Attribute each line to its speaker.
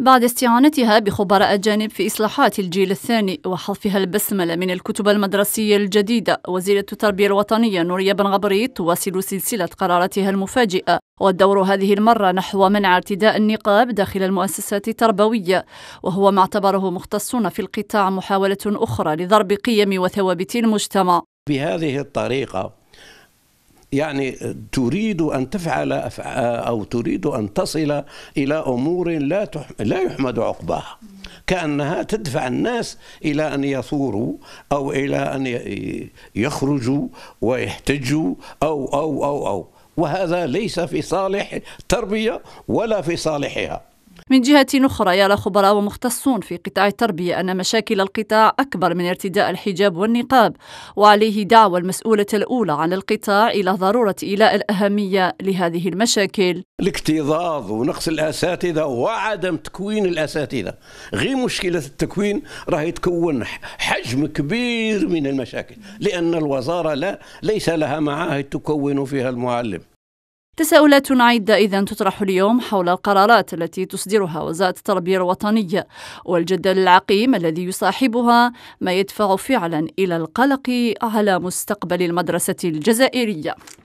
Speaker 1: بعد استعانتها بخبراء أجانب في إصلاحات الجيل الثاني وحذفها البسملة من الكتب المدرسية الجديدة وزيرة التربية الوطنية نورية بن غبريت تواصل سلسلة قراراتها المفاجئة والدور هذه المرة نحو منع ارتداء النقاب داخل المؤسسات التربوية وهو ما اعتبره مختصون في القطاع محاولة أخرى لضرب قيم وثوابت المجتمع
Speaker 2: بهذه الطريقة يعني تريد أن تفعل أو تريد أن تصل إلى أمور لا لا يحمد عقباها كأنها تدفع الناس إلى أن يثوروا أو إلى أن يخرجوا ويحتجوا أو أو أو أو وهذا ليس في صالح التربية ولا في صالحها
Speaker 1: من جهة أخرى يرى خبراء ومختصون في قطاع التربية أن مشاكل القطاع أكبر من ارتداء الحجاب والنقاب وعليه دعوة المسؤولة الأولى عن القطاع إلى ضرورة إيلاء الأهمية لهذه المشاكل
Speaker 2: الاكتظاظ ونقص الأساتذة وعدم تكوين الأساتذة غير مشكلة التكوين راه يتكون حجم كبير من المشاكل لأن الوزارة لا ليس لها معاهد تكون فيها المعلم
Speaker 1: تساؤلات عدة إذا تطرح اليوم حول القرارات التي تصدرها وزارة التربية الوطنية والجدل العقيم الذي يصاحبها ما يدفع فعلا إلى القلق على مستقبل المدرسة الجزائرية